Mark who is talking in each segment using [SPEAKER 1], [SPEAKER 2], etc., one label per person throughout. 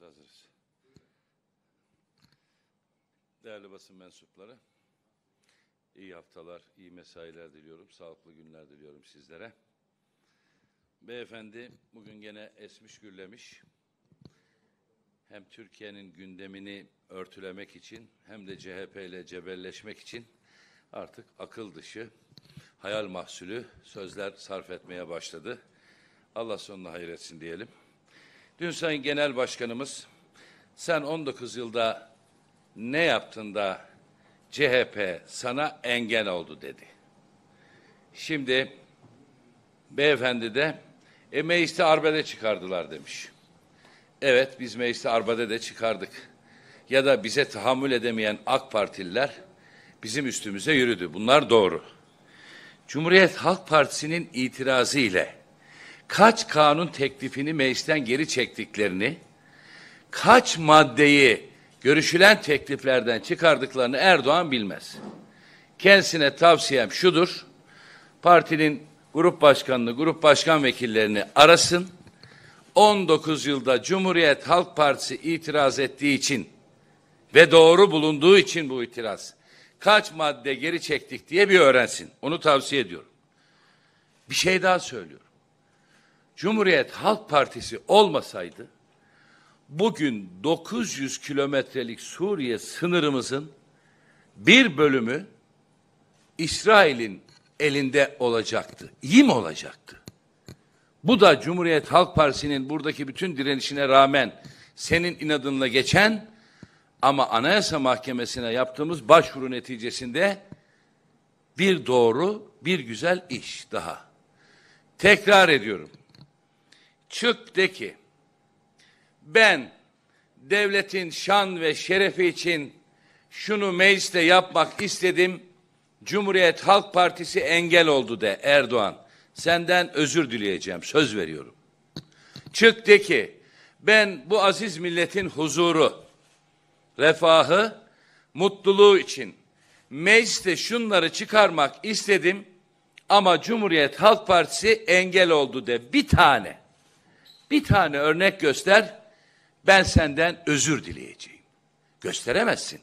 [SPEAKER 1] anda hazırız. Değerli basın mensupları, iyi haftalar, iyi mesailer diliyorum, sağlıklı günler diliyorum sizlere. Beyefendi bugün gene esmiş gürlemiş. Hem Türkiye'nin gündemini örtülemek için hem de CHP ile cebelleşmek için artık akıl dışı, hayal mahsulü sözler sarf etmeye başladı. Allah sonuna hayretsin diyelim. Dün Sayın Genel Başkanımız sen 19 yılda ne yaptın da CHP sana engel oldu dedi. Şimdi beyefendi de e, mecliste arbede çıkardılar demiş. Evet biz mecliste arbede de çıkardık. Ya da bize tahammül edemeyen AK Partililer bizim üstümüze yürüdü. Bunlar doğru. Cumhuriyet Halk Partisi'nin itirazı ile kaç kanun teklifini meclisten geri çektiklerini, kaç maddeyi görüşülen tekliflerden çıkardıklarını Erdoğan bilmez. Kendisine tavsiyem şudur. Partinin grup başkanını, grup başkan vekillerini arasın. 19 yılda Cumhuriyet Halk Partisi itiraz ettiği için ve doğru bulunduğu için bu itiraz kaç madde geri çektik diye bir öğrensin. Onu tavsiye ediyorum. Bir şey daha söylüyorum. Cumhuriyet Halk Partisi olmasaydı bugün 900 kilometrelik Suriye sınırımızın bir bölümü İsrail'in elinde olacaktı. Yim olacaktı. Bu da Cumhuriyet Halk Partisi'nin buradaki bütün direnişine rağmen senin inadınla geçen ama Anayasa Mahkemesi'ne yaptığımız başvuru neticesinde bir doğru, bir güzel iş daha. Tekrar ediyorum çık de ki ben devletin şan ve şerefi için şunu mecliste yapmak istedim. Cumhuriyet Halk Partisi engel oldu de Erdoğan. Senden özür dileyeceğim. Söz veriyorum. Çık de ki ben bu aziz milletin huzuru, refahı, mutluluğu için mecliste şunları çıkarmak istedim ama Cumhuriyet Halk Partisi engel oldu de bir tane. Bir tane örnek göster, ben senden özür dileyeceğim. Gösteremezsin.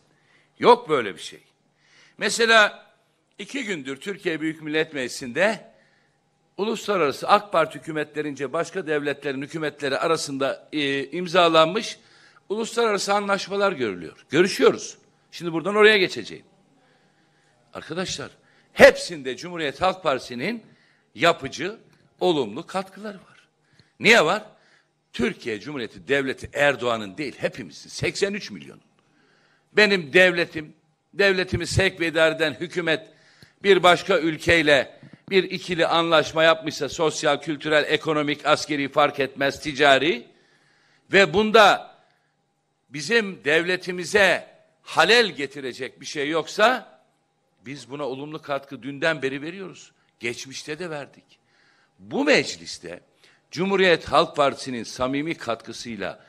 [SPEAKER 1] Yok böyle bir şey. Mesela iki gündür Türkiye Büyük Millet Meclisi'nde uluslararası AK Parti hükümetlerince başka devletlerin hükümetleri arasında e, imzalanmış uluslararası anlaşmalar görülüyor. Görüşüyoruz. Şimdi buradan oraya geçeceğim. Arkadaşlar hepsinde Cumhuriyet Halk Partisi'nin yapıcı, olumlu katkıları var. Niye var? Türkiye Cumhuriyeti Devleti Erdoğan'ın değil hepimizin 83 milyonun. Benim devletim, devletimi sevk ve idare eden hükümet bir başka ülkeyle bir ikili anlaşma yapmışsa sosyal, kültürel, ekonomik, askeri fark etmez, ticari ve bunda bizim devletimize halel getirecek bir şey yoksa biz buna olumlu katkı dünden beri veriyoruz. Geçmişte de verdik. Bu mecliste Cumhuriyet Halk Partisi'nin samimi katkısıyla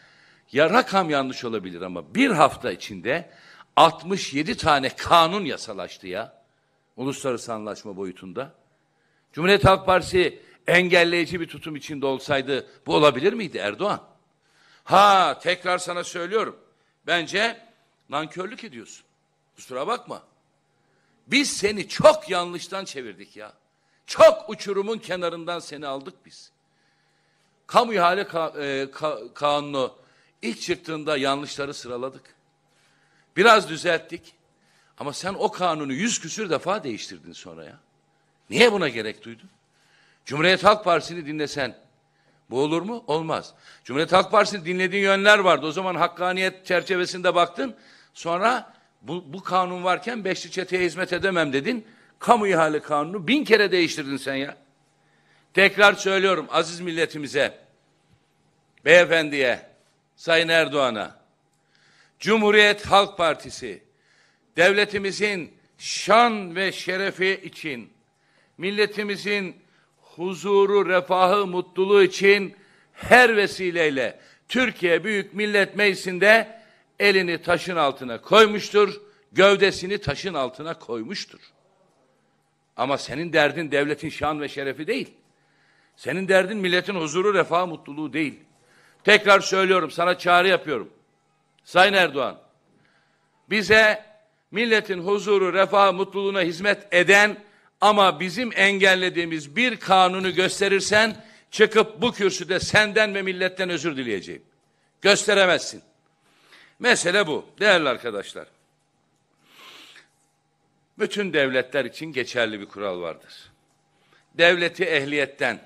[SPEAKER 1] ya rakam yanlış olabilir ama bir hafta içinde 67 tane kanun yasalaştı ya. Uluslararası anlaşma boyutunda. Cumhuriyet Halk Partisi engelleyici bir tutum içinde olsaydı bu olabilir miydi Erdoğan? Ha tekrar sana söylüyorum. Bence nankörlük ediyorsun. Kusura bakma. Biz seni çok yanlıştan çevirdik ya. Çok uçurumun kenarından seni aldık biz kamu ihale ka e, ka kanunu ilk çıktığında yanlışları sıraladık. Biraz düzelttik. Ama sen o kanunu yüz küsür defa değiştirdin sonra ya. Niye buna gerek duydun? Cumhuriyet Halk Partisi'ni dinlesen bu olur mu? Olmaz. Cumhuriyet Halk Partisi'nin dinlediği yönler vardı. O zaman hakkaniyet çerçevesinde baktın. Sonra bu, bu kanun varken beşli çeteye hizmet edemem dedin. Kamu ihale kanunu bin kere değiştirdin sen ya. Tekrar söylüyorum aziz milletimize beyefendiye, Sayın Erdoğan'a, Cumhuriyet Halk Partisi, devletimizin şan ve şerefi için, milletimizin huzuru, refahı, mutluluğu için her vesileyle Türkiye Büyük Millet Meclisi'nde elini taşın altına koymuştur, gövdesini taşın altına koymuştur. Ama senin derdin devletin şan ve şerefi değil. Senin derdin milletin huzuru, refah, mutluluğu değil. Tekrar söylüyorum, sana çağrı yapıyorum. Sayın Erdoğan, bize milletin huzuru, refah, mutluluğuna hizmet eden ama bizim engellediğimiz bir kanunu gösterirsen çıkıp bu kürsüde senden ve milletten özür dileyeceğim. Gösteremezsin. Mesele bu değerli arkadaşlar. Bütün devletler için geçerli bir kural vardır. Devleti ehliyetten,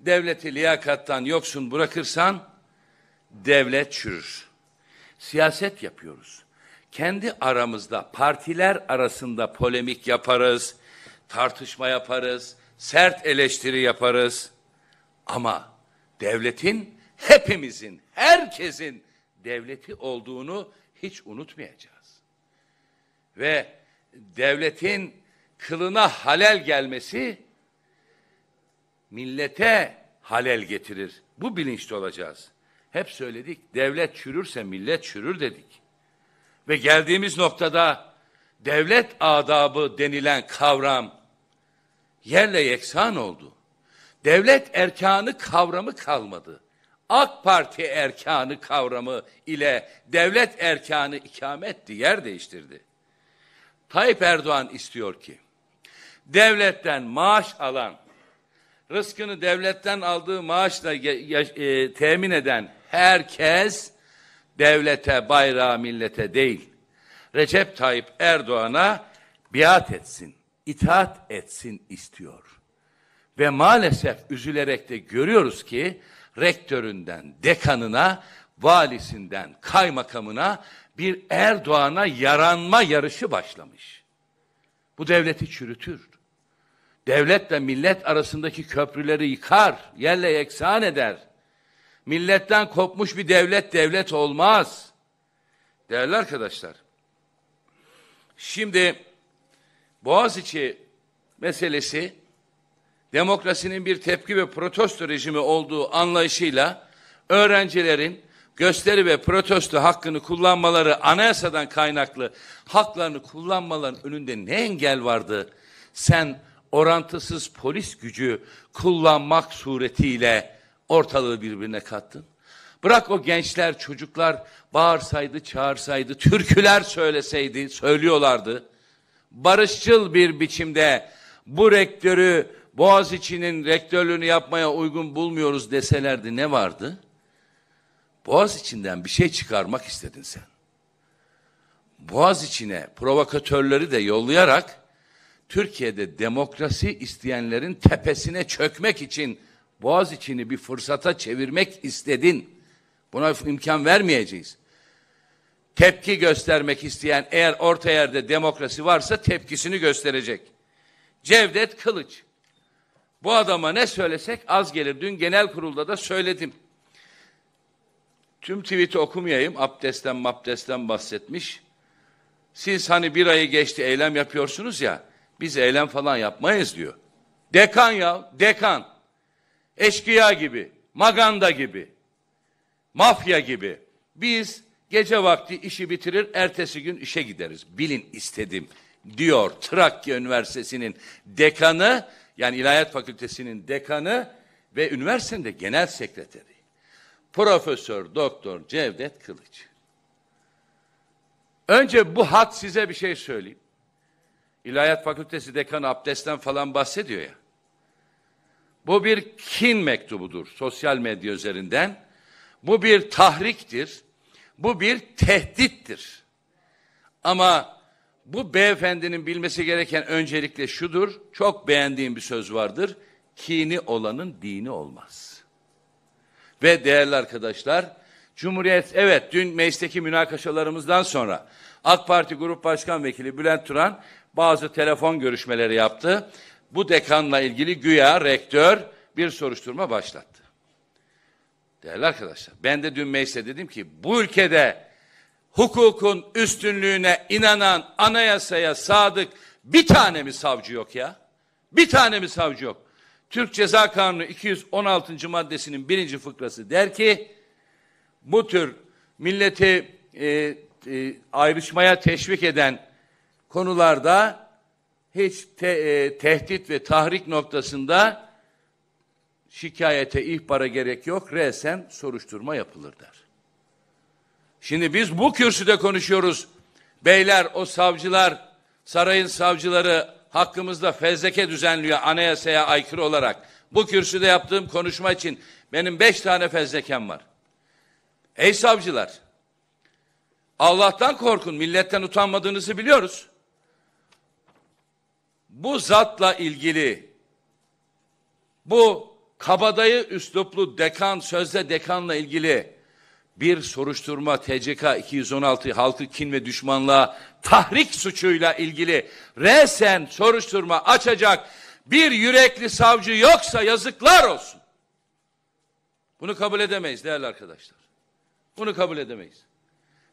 [SPEAKER 1] devleti liyakattan yoksun bırakırsan devlet çürür. Siyaset yapıyoruz. Kendi aramızda, partiler arasında polemik yaparız, tartışma yaparız, sert eleştiri yaparız. Ama devletin, hepimizin, herkesin devleti olduğunu hiç unutmayacağız. Ve devletin kılına halel gelmesi millete halel getirir. Bu bilinçli olacağız. Hep söyledik devlet çürürse millet çürür dedik. Ve geldiğimiz noktada devlet adabı denilen kavram yerle yeksan oldu. Devlet erkanı kavramı kalmadı. AK Parti erkanı kavramı ile devlet erkanı ikame etti, yer değiştirdi. Tayyip Erdoğan istiyor ki devletten maaş alan, rızkını devletten aldığı maaşla e, temin eden herkes devlete, bayrağa, millete değil, Recep Tayyip Erdoğan'a biat etsin, itaat etsin istiyor. Ve maalesef üzülerek de görüyoruz ki rektöründen dekanına, valisinden kaymakamına bir Erdoğan'a yaranma yarışı başlamış. Bu devleti çürütür. Devletle millet arasındaki köprüleri yıkar, yerle yeksan eder. Milletten kopmuş bir devlet devlet olmaz. Değerli arkadaşlar, şimdi Boğaziçi meselesi demokrasinin bir tepki ve protesto rejimi olduğu anlayışıyla öğrencilerin gösteri ve protesto hakkını kullanmaları anayasadan kaynaklı haklarını kullanmaların önünde ne engel vardı? Sen orantısız polis gücü kullanmak suretiyle Ortalığı birbirine kattın. Bırak o gençler, çocuklar bağırsaydı, çağırsaydı, türküler söyleseydi, söylüyorlardı. Barışçıl bir biçimde bu rektörü Boğaziçi'nin rektörlüğünü yapmaya uygun bulmuyoruz deselerdi ne vardı? Boğaz içinden bir şey çıkarmak istedin sen. Boğaz içine provokatörleri de yollayarak Türkiye'de demokrasi isteyenlerin tepesine çökmek için Boğaz içini bir fırsata çevirmek istedin. Buna imkan vermeyeceğiz. Tepki göstermek isteyen eğer orta yerde demokrasi varsa tepkisini gösterecek. Cevdet Kılıç. Bu adama ne söylesek az gelir. Dün genel kurulda da söyledim. Tüm tweet'i okumayayım. Abdestten mabdestten bahsetmiş. Siz hani bir ayı geçti eylem yapıyorsunuz ya. Biz eylem falan yapmayız diyor. Dekan ya, dekan eşkıya gibi, maganda gibi, mafya gibi biz gece vakti işi bitirir, ertesi gün işe gideriz. Bilin istedim diyor Trakya Üniversitesi'nin dekanı, yani İlahiyat Fakültesi'nin dekanı ve üniversitenin de genel sekreteri. Profesör Doktor Cevdet Kılıç. Önce bu hat size bir şey söyleyeyim. İlahiyat Fakültesi dekanı abdestten falan bahsediyor ya. Bu bir kin mektubudur sosyal medya üzerinden. Bu bir tahriktir. Bu bir tehdittir. Ama bu beyefendinin bilmesi gereken öncelikle şudur. Çok beğendiğim bir söz vardır. Kini olanın dini olmaz. Ve değerli arkadaşlar, Cumhuriyet evet dün meclisteki münakaşalarımızdan sonra AK Parti Grup Başkan Vekili Bülent Turan bazı telefon görüşmeleri yaptı bu dekanla ilgili güya rektör bir soruşturma başlattı. Değerli arkadaşlar, ben de dün meclise dedim ki bu ülkede hukukun üstünlüğüne inanan anayasaya sadık bir tane mi savcı yok ya? Bir tane mi savcı yok? Türk Ceza Kanunu 216. maddesinin birinci fıkrası der ki bu tür milleti e, e, ayrışmaya teşvik eden konularda hiç te, e, tehdit ve tahrik noktasında şikayete, ihbara gerek yok. Resen soruşturma yapılır der. Şimdi biz bu kürsüde konuşuyoruz. Beyler, o savcılar, sarayın savcıları hakkımızda fezleke düzenliyor anayasaya aykırı olarak. Bu kürsüde yaptığım konuşma için benim beş tane fezlekem var. Ey savcılar, Allah'tan korkun, milletten utanmadığınızı biliyoruz bu zatla ilgili bu kabadayı üsluplu dekan, sözde dekanla ilgili bir soruşturma TCK 216 halkı kin ve düşmanlığa tahrik suçuyla ilgili resen soruşturma açacak bir yürekli savcı yoksa yazıklar olsun. Bunu kabul edemeyiz değerli arkadaşlar. Bunu kabul edemeyiz.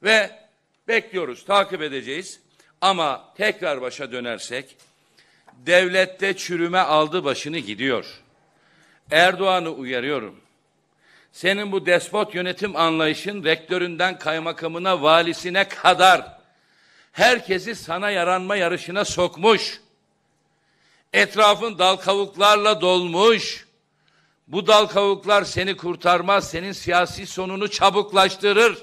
[SPEAKER 1] Ve bekliyoruz, takip edeceğiz. Ama tekrar başa dönersek Devlette çürüme aldı başını gidiyor. Erdoğan'ı uyarıyorum. Senin bu despot yönetim anlayışın rektöründen kaymakamına, valisine kadar herkesi sana yaranma yarışına sokmuş. Etrafın dal kavuklarla dolmuş. Bu dal kavuklar seni kurtarmaz, senin siyasi sonunu çabuklaştırır.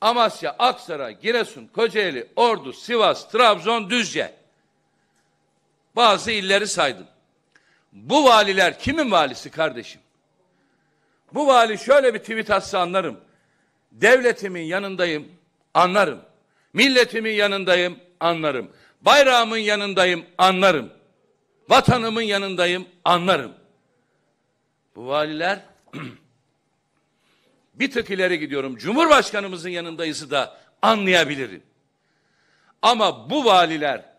[SPEAKER 1] Amasya, Aksaray, Giresun, Kocaeli, Ordu, Sivas, Trabzon, Düzce. Bazı illeri saydım. Bu valiler kimin valisi kardeşim? Bu vali şöyle bir tweet atsa anlarım. Devletimin yanındayım, anlarım. Milletimin yanındayım, anlarım. Bayrağımın yanındayım, anlarım. Vatanımın yanındayım, anlarım. Bu valiler bir tık ileri gidiyorum. Cumhurbaşkanımızın yanındayızı da anlayabilirim. Ama bu valiler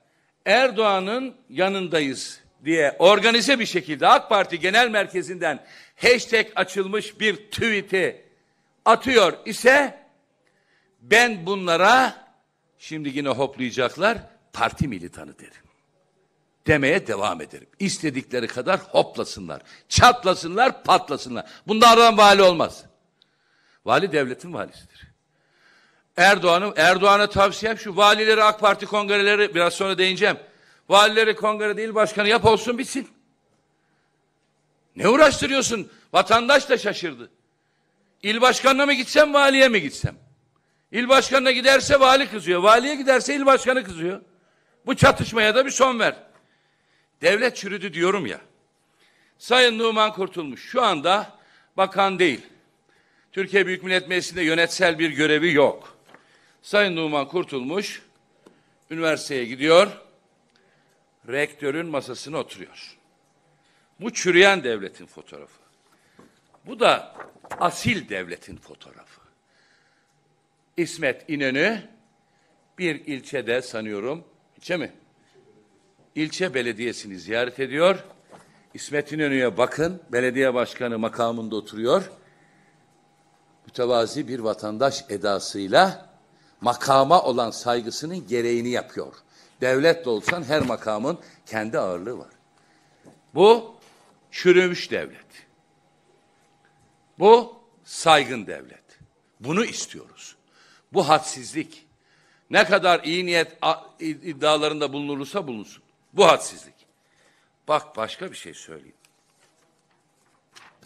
[SPEAKER 1] Erdoğan'ın yanındayız diye organize bir şekilde AK Parti Genel Merkezi'nden hashtag açılmış bir tweet'i atıyor ise ben bunlara şimdi yine hoplayacaklar parti militanı derim. Demeye devam ederim. İstedikleri kadar hoplasınlar, çatlasınlar, patlasınlar. aradan vali olmaz. Vali devletin valisidir. Erdoğan'ı Erdoğan'a tavsiyem şu valileri AK Parti kongreleri biraz sonra değineceğim. Valileri kongre değil başkanı yap olsun bitsin. Ne uğraştırıyorsun? Vatandaş da şaşırdı. İl başkanına mı gitsem valiye mi gitsem? İl başkanına giderse vali kızıyor. Valiye giderse il başkanı kızıyor. Bu çatışmaya da bir son ver. Devlet çürüdü diyorum ya. Sayın Numan Kurtulmuş şu anda bakan değil. Türkiye Büyük Millet Meclisi'nde yönetsel bir görevi yok. Sayın Numan Kurtulmuş üniversiteye gidiyor. Rektörün masasına oturuyor. Bu çürüyen devletin fotoğrafı. Bu da asil devletin fotoğrafı. İsmet İnönü bir ilçede sanıyorum, ilçe mi? İlçe belediyesini ziyaret ediyor. İsmet İnönü'ye bakın, belediye başkanı makamında oturuyor. Mütevazi bir vatandaş edasıyla makama olan saygısının gereğini yapıyor. Devlet de olsan her makamın kendi ağırlığı var. Bu çürümüş devlet. Bu saygın devlet. Bunu istiyoruz. Bu hadsizlik. Ne kadar iyi niyet iddialarında bulunursa bulunsun. Bu hadsizlik. Bak başka bir şey söyleyeyim.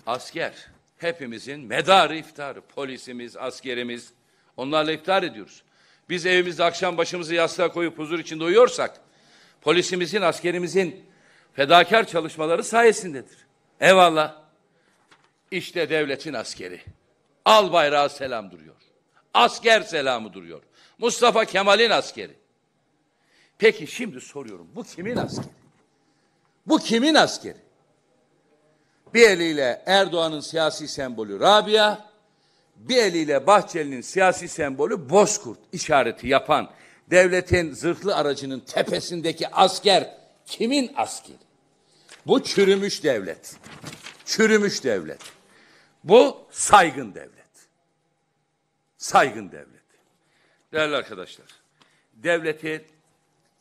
[SPEAKER 1] Asker hepimizin medarı iftarı. Polisimiz, askerimiz, Onlarla iftar ediyoruz. Biz evimizde akşam başımızı yastığa koyup huzur içinde uyuyorsak, polisimizin, askerimizin fedakar çalışmaları sayesindedir. Eyvallah. İşte devletin askeri. Al bayrağı selam duruyor. Asker selamı duruyor. Mustafa Kemal'in askeri. Peki şimdi soruyorum bu kimin askeri? Bu kimin askeri? Bir eliyle Erdoğan'ın siyasi sembolü Rabia, bir eliyle Bahçeli'nin siyasi sembolü bozkurt işareti yapan devletin zırhlı aracının tepesindeki asker kimin askeri? Bu çürümüş devlet. Çürümüş devlet. Bu saygın devlet. Saygın devlet. Değerli arkadaşlar, devleti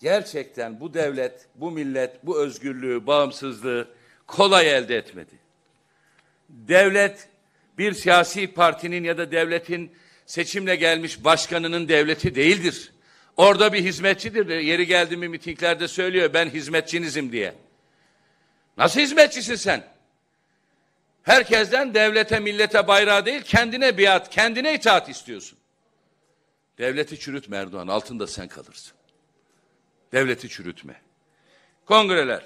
[SPEAKER 1] gerçekten bu devlet, bu millet, bu özgürlüğü, bağımsızlığı kolay elde etmedi. Devlet bir siyasi partinin ya da devletin seçimle gelmiş başkanının devleti değildir. Orada bir hizmetçidir. Yeri geldi mi mitinglerde söylüyor ben hizmetçinizim diye. Nasıl hizmetçisin sen? Herkesten devlete, millete, bayrağı değil kendine biat, kendine itaat istiyorsun. Devleti çürütme Erdoğan, altında sen kalırsın. Devleti çürütme. Kongreler.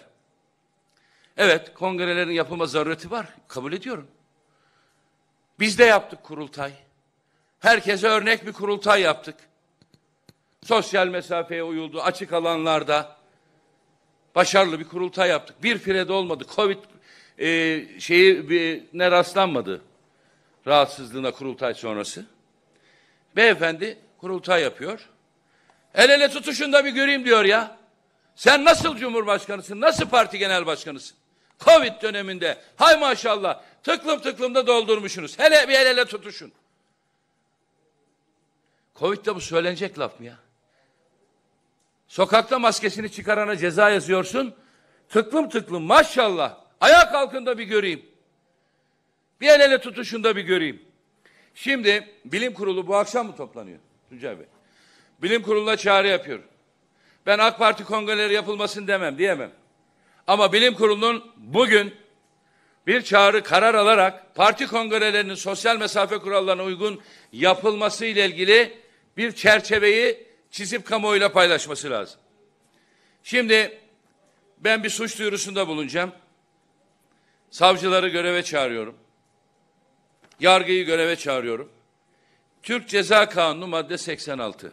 [SPEAKER 1] Evet, kongrelerin yapılma zarureti var. Kabul ediyorum. Biz de yaptık kurultay. Herkese örnek bir kurultay yaptık. Sosyal mesafeye uyuldu. Açık alanlarda başarılı bir kurultay yaptık. Bir firede olmadı. Covid e, şeyi bir, ne rastlanmadı rahatsızlığına kurultay sonrası. Beyefendi kurultay yapıyor. El ele tutuşunda bir göreyim diyor ya. Sen nasıl cumhurbaşkanısın? Nasıl parti genel başkanısın? Covid döneminde hay maşallah tıklım tıklım da doldurmuşsunuz. Hele bir el ele tutuşun. Covid'de bu söylenecek laf mı ya? Sokakta maskesini çıkarana ceza yazıyorsun. Tıklım tıklım maşallah. Ayağa kalkın da bir göreyim. Bir el ele tutuşun da bir göreyim. Şimdi bilim kurulu bu akşam mı toplanıyor? Tuncay Bey. Bilim kuruluna çağrı yapıyor. Ben AK Parti kongreleri yapılmasın demem, diyemem. Ama bilim kurulunun bugün bir çağrı karar alarak parti kongrelerinin sosyal mesafe kurallarına uygun yapılması ile ilgili bir çerçeveyi çizip kamuoyuyla paylaşması lazım. Şimdi ben bir suç duyurusunda bulunacağım. Savcıları göreve çağırıyorum. Yargıyı göreve çağırıyorum. Türk Ceza Kanunu madde 86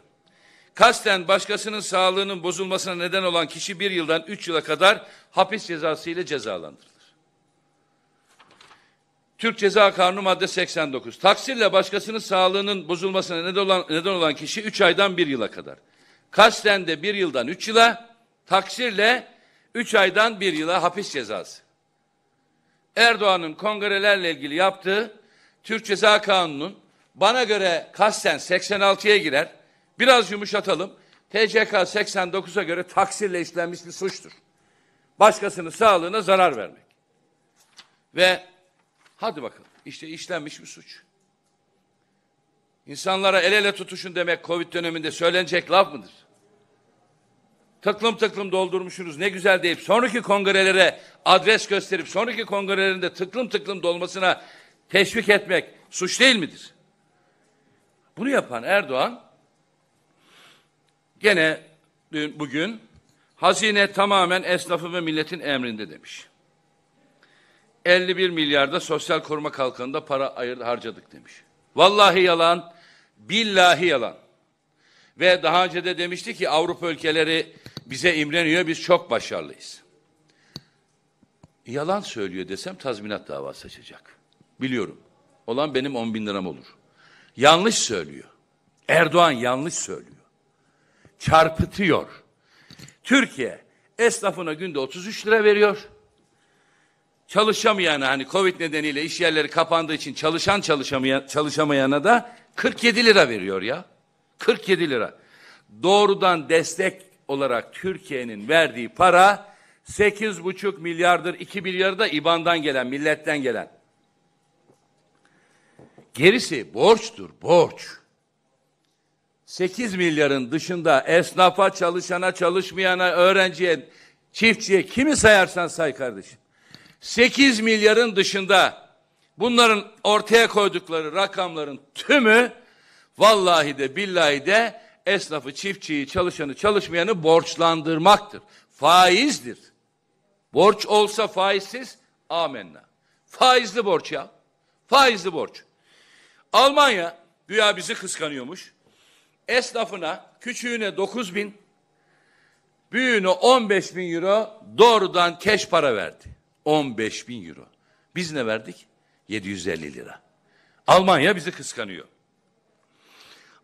[SPEAKER 1] kasten başkasının sağlığının bozulmasına neden olan kişi bir yıldan üç yıla kadar hapis cezası ile cezalandırılır. Türk Ceza Kanunu madde 89. Taksirle başkasının sağlığının bozulmasına neden olan, neden olan kişi üç aydan bir yıla kadar. Kasten de bir yıldan üç yıla, taksirle üç aydan bir yıla hapis cezası. Erdoğan'ın kongrelerle ilgili yaptığı Türk Ceza Kanunu'nun bana göre kasten 86'ya girer, Biraz yumuşatalım. TCK 89'a göre taksirle işlenmiş bir suçtur. Başkasının sağlığına zarar vermek. Ve hadi bakalım işte işlenmiş bir suç. İnsanlara el ele tutuşun demek Covid döneminde söylenecek laf mıdır? Tıklım tıklım doldurmuşsunuz ne güzel deyip sonraki kongrelere adres gösterip sonraki kongrelerinde tıklım tıklım dolmasına teşvik etmek suç değil midir? Bunu yapan Erdoğan Gene dün, bugün hazine tamamen esnafı ve milletin emrinde demiş. 51 milyarda sosyal koruma kalkanında para ayırdı, harcadık demiş. Vallahi yalan, billahi yalan. Ve daha önce de demişti ki Avrupa ülkeleri bize imreniyor, biz çok başarılıyız. Yalan söylüyor desem tazminat davası açacak. Biliyorum. Olan benim 10 bin liram olur. Yanlış söylüyor. Erdoğan yanlış söylüyor çarpıtıyor. Türkiye esnafına günde 33 lira veriyor. Çalışamayan hani Covid nedeniyle iş yerleri kapandığı için çalışan çalışamayan, çalışamayana da 47 lira veriyor ya. 47 lira. Doğrudan destek olarak Türkiye'nin verdiği para 8,5 milyardır. 2 milyar da İBAN'dan gelen, milletten gelen. Gerisi borçtur, borç. 8 milyarın dışında esnafa, çalışana, çalışmayana, öğrenciye, çiftçiye kimi sayarsan say kardeşim. 8 milyarın dışında bunların ortaya koydukları rakamların tümü vallahi de billahi de esnafı, çiftçiyi, çalışanı, çalışmayanı borçlandırmaktır. Faizdir. Borç olsa faizsiz amenna. Faizli borç ya. Faizli borç. Almanya güya bizi kıskanıyormuş esnafına küçüğüne 9 bin, büyüğüne 15 bin euro doğrudan keş para verdi. 15 bin euro. Biz ne verdik? 750 lira. Almanya bizi kıskanıyor.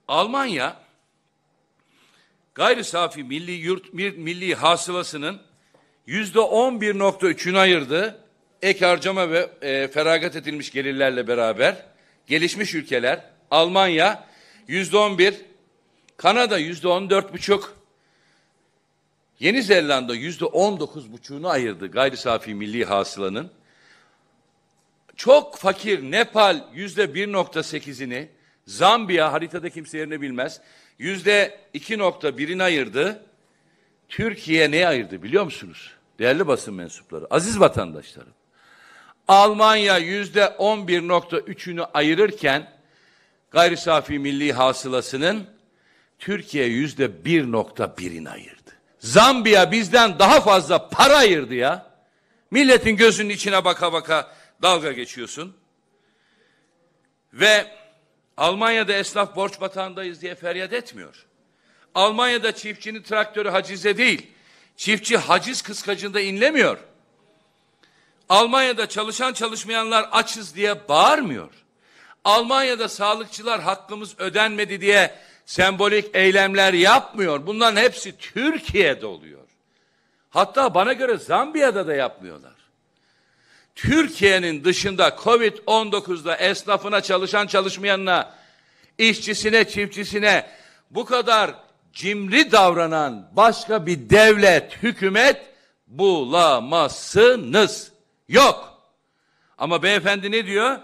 [SPEAKER 1] Almanya gayri safi milli yurt milli hasılasının yüzde 11.3'ünü ayırdı. Ek harcama ve e, feragat edilmiş gelirlerle beraber gelişmiş ülkeler Almanya yüzde 11 Kanada yüzde on dört buçuk. Yeni Zelanda yüzde on dokuz buçuğunu ayırdı gayri safi milli hasılanın. Çok fakir Nepal yüzde bir nokta sekizini, Zambiya haritada kimse yerini bilmez. Yüzde iki nokta birini ayırdı. Türkiye ne ayırdı biliyor musunuz? Değerli basın mensupları, aziz vatandaşlarım. Almanya yüzde on bir nokta üçünü ayırırken gayri safi milli hasılasının Türkiye yüzde 1.1'in ayırdı. Zambiya bizden daha fazla para ayırdı ya. Milletin gözünün içine baka baka dalga geçiyorsun. Ve Almanya'da esnaf borç batağındayız diye feryat etmiyor. Almanya'da çiftçinin traktörü hacize değil, çiftçi haciz kıskacında inlemiyor. Almanya'da çalışan çalışmayanlar açız diye bağırmıyor. Almanya'da sağlıkçılar hakkımız ödenmedi diye sembolik eylemler yapmıyor. Bunların hepsi Türkiye'de oluyor. Hatta bana göre Zambiya'da da yapmıyorlar. Türkiye'nin dışında Covid-19'da esnafına, çalışan çalışmayanına, işçisine, çiftçisine bu kadar cimri davranan başka bir devlet, hükümet bulamazsınız. Yok. Ama beyefendi ne diyor?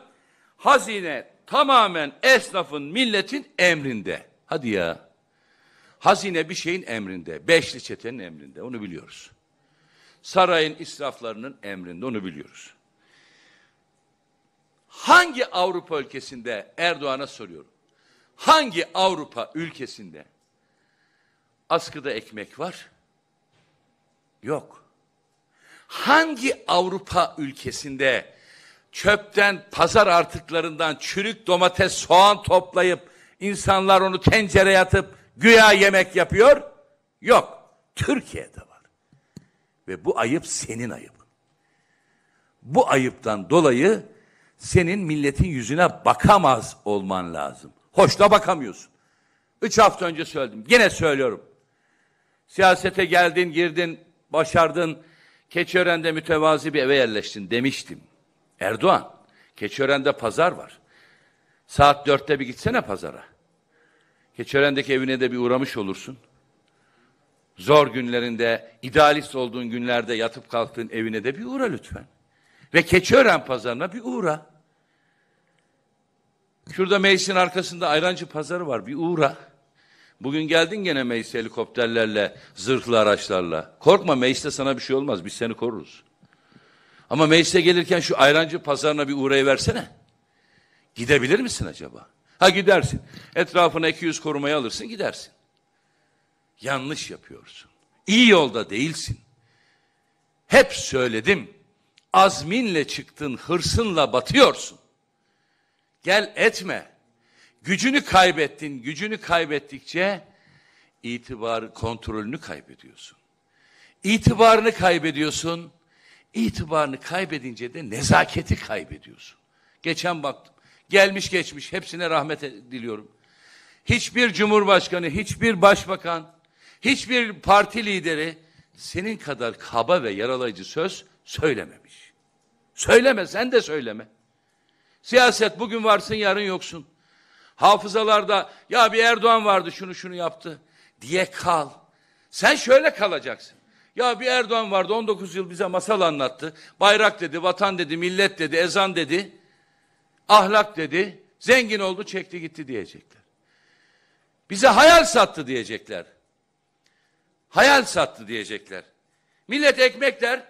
[SPEAKER 1] Hazine tamamen esnafın, milletin emrinde. Hadi ya. Hazine bir şeyin emrinde. Beşli çetenin emrinde. Onu biliyoruz. Sarayın israflarının emrinde. Onu biliyoruz. Hangi Avrupa ülkesinde Erdoğan'a soruyorum. Hangi Avrupa ülkesinde askıda ekmek var? Yok. Hangi Avrupa ülkesinde çöpten, pazar artıklarından çürük domates, soğan toplayıp İnsanlar onu tencereye atıp güya yemek yapıyor. Yok. Türkiye'de var. Ve bu ayıp senin ayıbın. Bu ayıptan dolayı senin milletin yüzüne bakamaz olman lazım. Hoşla bakamıyorsun. Üç hafta önce söyledim. yine söylüyorum. Siyasete geldin, girdin, başardın. Keçiören'de mütevazi bir eve yerleştin demiştim. Erdoğan, Keçiören'de pazar var. Saat dörtte bir gitsene pazara. Keçören'deki evine de bir uğramış olursun. Zor günlerinde, idealist olduğun günlerde yatıp kalktığın evine de bir uğra lütfen. Ve Keçören pazarına bir uğra. Şurada meclisin arkasında ayrancı pazarı var bir uğra. Bugün geldin gene meclise helikopterlerle, zırhlı araçlarla. Korkma mecliste sana bir şey olmaz biz seni koruruz. Ama meclise gelirken şu ayrancı pazarına bir uğrayı versene. Gidebilir misin acaba? Ha gidersin. Etrafına 200 korumayı alırsın gidersin. Yanlış yapıyorsun. İyi yolda değilsin. Hep söyledim. Azminle çıktın, hırsınla batıyorsun. Gel etme. Gücünü kaybettin, gücünü kaybettikçe itibar kontrolünü kaybediyorsun. İtibarını kaybediyorsun. İtibarını kaybedince de nezaketi kaybediyorsun. Geçen baktım Gelmiş geçmiş hepsine rahmet diliyorum. Hiçbir cumhurbaşkanı, hiçbir başbakan, hiçbir parti lideri senin kadar kaba ve yaralayıcı söz söylememiş. Söyleme sen de söyleme. Siyaset bugün varsın yarın yoksun. Hafızalarda ya bir Erdoğan vardı şunu şunu yaptı diye kal. Sen şöyle kalacaksın. Ya bir Erdoğan vardı 19 yıl bize masal anlattı. Bayrak dedi, vatan dedi, millet dedi, ezan dedi ahlak dedi, zengin oldu çekti gitti diyecekler. Bize hayal sattı diyecekler. Hayal sattı diyecekler. Millet ekmek der,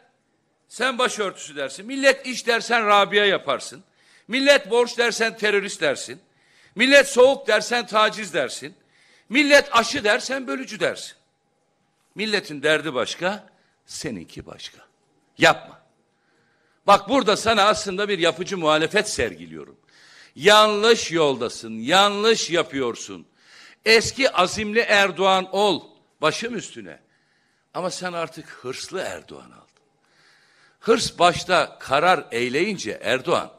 [SPEAKER 1] sen başörtüsü dersin. Millet iş dersen Rabia yaparsın. Millet borç dersen terörist dersin. Millet soğuk dersen taciz dersin. Millet aşı dersen bölücü dersin. Milletin derdi başka, seninki başka. Yapma. Bak burada sana aslında bir yapıcı muhalefet sergiliyorum. Yanlış yoldasın, yanlış yapıyorsun. Eski azimli Erdoğan ol, başım üstüne. Ama sen artık hırslı Erdoğan aldın. Hırs başta karar eyleyince Erdoğan,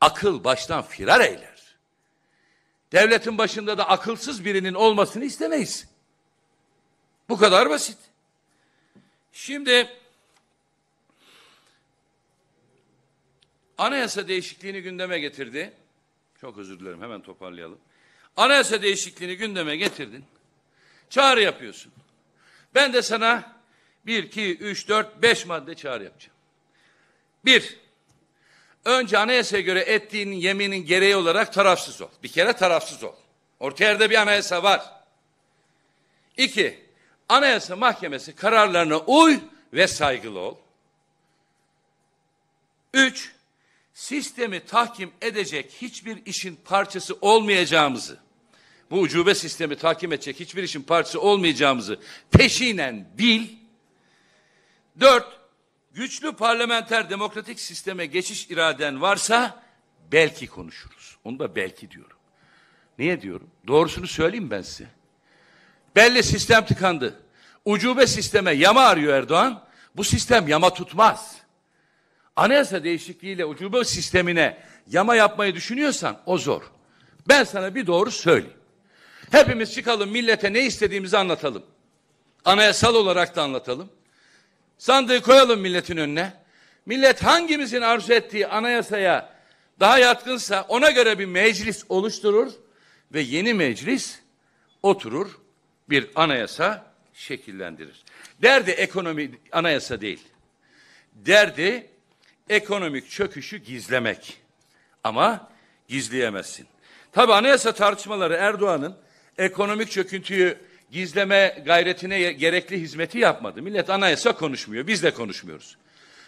[SPEAKER 1] akıl baştan firar eyler. Devletin başında da akılsız birinin olmasını istemeyiz. Bu kadar basit. Şimdi Anayasa değişikliğini gündeme getirdi. Çok özür dilerim hemen toparlayalım. Anayasa değişikliğini gündeme getirdin. Çağrı yapıyorsun. Ben de sana bir, iki, üç, dört, beş madde çağrı yapacağım. Bir, önce anayasaya göre ettiğin yeminin gereği olarak tarafsız ol. Bir kere tarafsız ol. Orta yerde bir anayasa var. İki, anayasa mahkemesi kararlarına uy ve saygılı ol. Üç, sistemi tahkim edecek hiçbir işin parçası olmayacağımızı, bu ucube sistemi tahkim edecek hiçbir işin parçası olmayacağımızı peşinen bil. Dört, güçlü parlamenter demokratik sisteme geçiş iraden varsa belki konuşuruz. Onu da belki diyorum. Niye diyorum? Doğrusunu söyleyeyim ben size. Belli sistem tıkandı. Ucube sisteme yama arıyor Erdoğan. Bu sistem yama tutmaz anayasa değişikliğiyle ucube sistemine yama yapmayı düşünüyorsan o zor. Ben sana bir doğru söyleyeyim. Hepimiz çıkalım millete ne istediğimizi anlatalım. Anayasal olarak da anlatalım. Sandığı koyalım milletin önüne. Millet hangimizin arzu ettiği anayasaya daha yatkınsa ona göre bir meclis oluşturur ve yeni meclis oturur bir anayasa şekillendirir. Derdi ekonomi anayasa değil. Derdi ekonomik çöküşü gizlemek. Ama gizleyemezsin. Tabi anayasa tartışmaları Erdoğan'ın ekonomik çöküntüyü gizleme gayretine gerekli hizmeti yapmadı. Millet anayasa konuşmuyor, biz de konuşmuyoruz.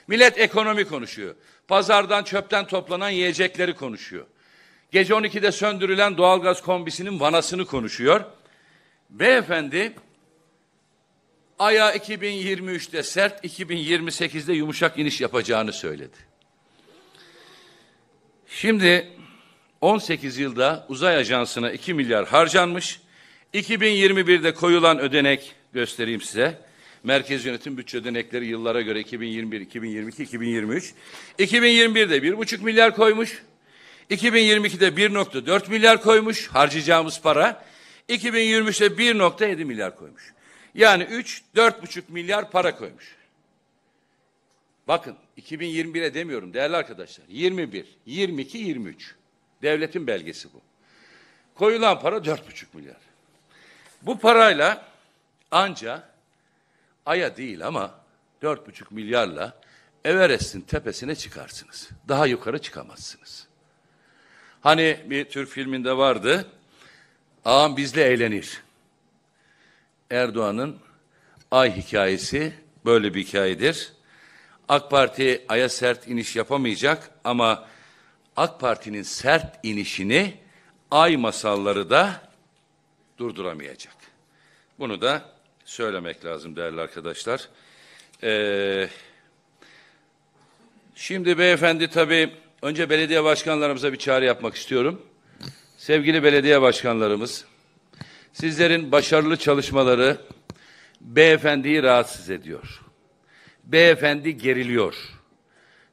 [SPEAKER 1] Millet ekonomi konuşuyor. Pazardan çöpten toplanan yiyecekleri konuşuyor. Gece 12'de söndürülen doğalgaz kombisinin vanasını konuşuyor. Beyefendi Aya 2023'te sert, 2028'de yumuşak iniş yapacağını söyledi. Şimdi 18 yılda uzay ajansına 2 milyar harcanmış. 2021'de koyulan ödenek göstereyim size. Merkez yönetim bütçe ödenekleri yıllara göre 2021, 2022, 2023. 2021'de 1,5 milyar koymuş. 2022'de 1.4 milyar koymuş harcayacağımız para. 2023'te 1.7 milyar koymuş. Yani 3 4,5 milyar para koymuş. Bakın 2021'e demiyorum değerli arkadaşlar. 21, 22, 23. Devletin belgesi bu. Koyulan para dört buçuk milyar. Bu parayla anca aya değil ama dört buçuk milyarla Everest'in tepesine çıkarsınız. Daha yukarı çıkamazsınız. Hani bir Türk filminde vardı. Ağam bizle eğlenir. Erdoğan'ın ay hikayesi böyle bir hikayedir. AK Parti aya sert iniş yapamayacak ama AK Parti'nin sert inişini ay masalları da durduramayacak. Bunu da söylemek lazım değerli arkadaşlar. Ee, şimdi beyefendi tabii önce belediye başkanlarımıza bir çağrı yapmak istiyorum. Sevgili belediye başkanlarımız, Sizlerin başarılı çalışmaları beyefendiyi rahatsız ediyor. Beyefendi geriliyor.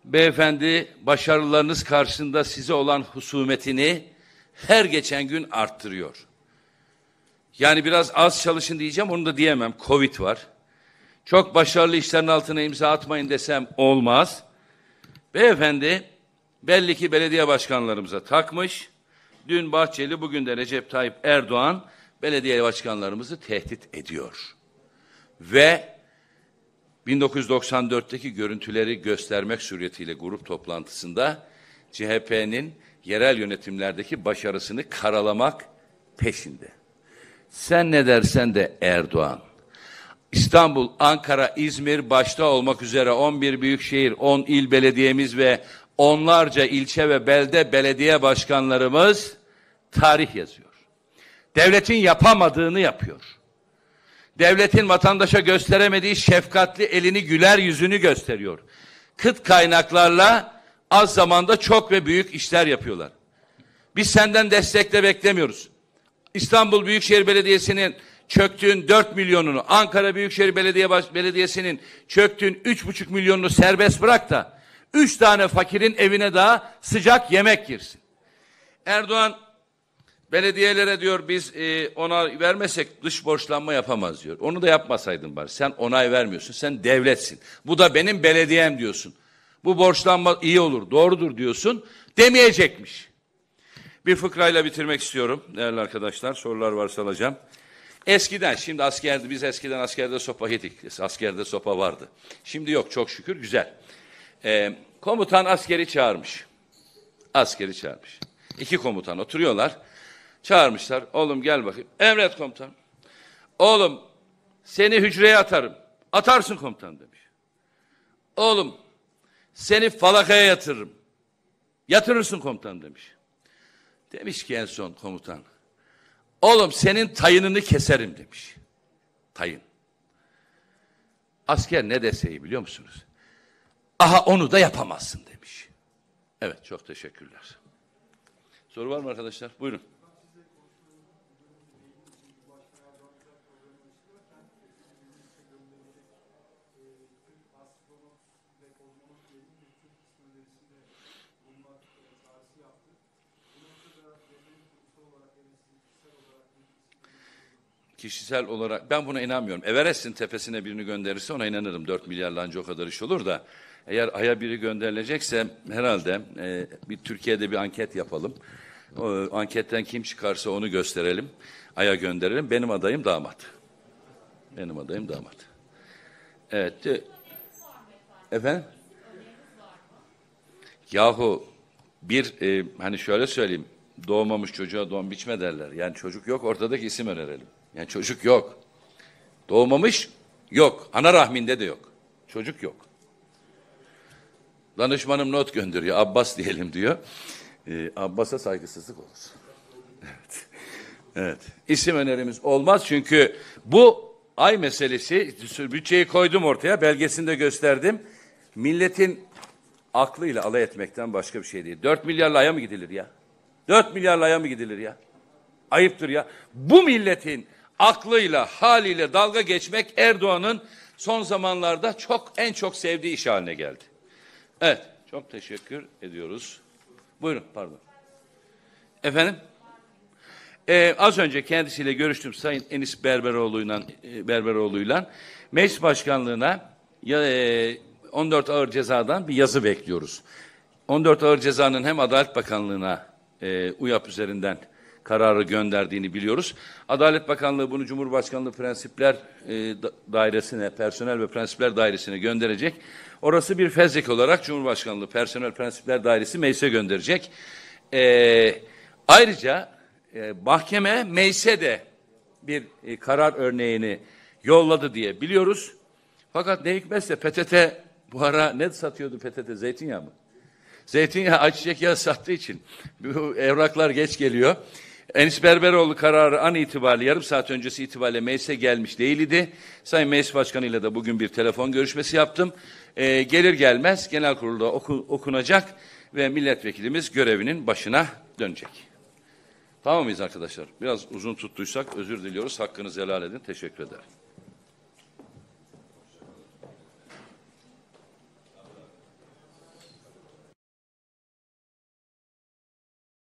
[SPEAKER 1] Beyefendi başarılarınız karşısında size olan husumetini her geçen gün arttırıyor. Yani biraz az çalışın diyeceğim onu da diyemem. Covid var. Çok başarılı işlerin altına imza atmayın desem olmaz. Beyefendi belli ki belediye başkanlarımıza takmış. Dün Bahçeli, bugün de Recep Tayyip Erdoğan belediye başkanlarımızı tehdit ediyor. Ve 1994'teki görüntüleri göstermek suretiyle grup toplantısında CHP'nin yerel yönetimlerdeki başarısını karalamak peşinde. Sen ne dersen de Erdoğan. İstanbul, Ankara, İzmir başta olmak üzere 11 büyükşehir, 10 il belediyemiz ve onlarca ilçe ve belde belediye başkanlarımız tarih yazıyor. Devletin yapamadığını yapıyor. Devletin vatandaşa gösteremediği şefkatli elini güler yüzünü gösteriyor. Kıt kaynaklarla az zamanda çok ve büyük işler yapıyorlar. Biz senden destekle de beklemiyoruz. İstanbul Büyükşehir Belediyesi'nin çöktüğün 4 milyonunu, Ankara Büyükşehir Belediye Baş Belediyesi'nin çöktüğün 3,5 milyonunu serbest bırak da 3 tane fakirin evine daha sıcak yemek girsin. Erdoğan Belediyelere diyor biz e, ona vermesek dış borçlanma yapamaz diyor. Onu da yapmasaydın bari. Sen onay vermiyorsun. Sen devletsin. Bu da benim belediyem diyorsun. Bu borçlanma iyi olur, doğrudur diyorsun. Demeyecekmiş. Bir fıkrayla bitirmek istiyorum değerli arkadaşlar. Sorular varsa alacağım. Eskiden şimdi askerde biz eskiden askerde sopa yedik. Askerde sopa vardı. Şimdi yok çok şükür güzel. Ee, komutan askeri çağırmış. Askeri çağırmış. İki komutan oturuyorlar. Çağırmışlar. Oğlum gel bakayım. Emret komutan. Oğlum seni hücreye atarım. Atarsın komutan demiş. Oğlum seni falakaya yatırırım. Yatırırsın komutan demiş. Demiş ki en son komutan. Oğlum senin tayınını keserim demiş. Tayın. Asker ne deseyi biliyor musunuz? Aha onu da yapamazsın demiş. Evet çok teşekkürler. Soru var mı arkadaşlar? Buyurun. kişisel olarak ben buna inanmıyorum. Everest'in tepesine birini gönderirse ona inanırım. 4 milyarlanca o kadar iş olur da eğer aya biri gönderilecekse herhalde e, bir Türkiye'de bir anket yapalım. O, anketten kim çıkarsa onu gösterelim. Aya gönderelim. Benim adayım damat. Benim adayım damat. Evet. E, efendim? Yahu bir e, hani şöyle söyleyeyim doğmamış çocuğa don biçme derler. Yani çocuk yok ortadaki isim önerelim. Yani çocuk yok. Doğmamış yok. Ana rahminde de yok. Çocuk yok. Danışmanım not gönderiyor. Abbas diyelim diyor. Ee, Abbas'a saygısızlık olur. Evet. Evet. İsim önerimiz olmaz çünkü bu ay meselesi bütçeyi koydum ortaya. belgesinde gösterdim. Milletin aklıyla alay etmekten başka bir şey değil. Dört milyarla aya mı gidilir ya? Dört milyarla aya mı gidilir ya? Ayıptır ya. Bu milletin aklıyla, haliyle dalga geçmek Erdoğan'ın son zamanlarda çok en çok sevdiği iş haline geldi. Evet, çok teşekkür ediyoruz. Buyurun, pardon. Efendim? Ee, az önce kendisiyle görüştüm Sayın Enis Berberoğlu'yla e, Berberoğlu'yla meclis başkanlığına ya, e, 14 ağır cezadan bir yazı bekliyoruz. 14 ağır cezanın hem Adalet Bakanlığı'na e, UYAP üzerinden kararı gönderdiğini biliyoruz. Adalet Bakanlığı bunu Cumhurbaşkanlığı Prensipler e, Dairesi'ne, Personel ve Prensipler Dairesi'ne gönderecek. Orası bir fezlek olarak Cumhurbaşkanlığı Personel Prensipler Dairesi meclise gönderecek. E, ayrıca e, mahkeme meclise de bir e, karar örneğini yolladı diye biliyoruz. Fakat ne hikmetse PTT bu ara ne satıyordu PTT? Zeytinyağı mı? Zeytinyağı, ayçiçek yağı sattığı için bu evraklar geç geliyor. Enis Berberoğlu kararı an itibariyle yarım saat öncesi itibariyle meclise gelmiş değildi. Sayın Meclis Başkanı ile de bugün bir telefon görüşmesi yaptım. Ee, gelir gelmez genel kurulda oku, okunacak ve milletvekilimiz görevinin başına dönecek. Tamam mıyız arkadaşlar? Biraz uzun tuttuysak özür diliyoruz. Hakkınızı helal edin. Teşekkür ederim.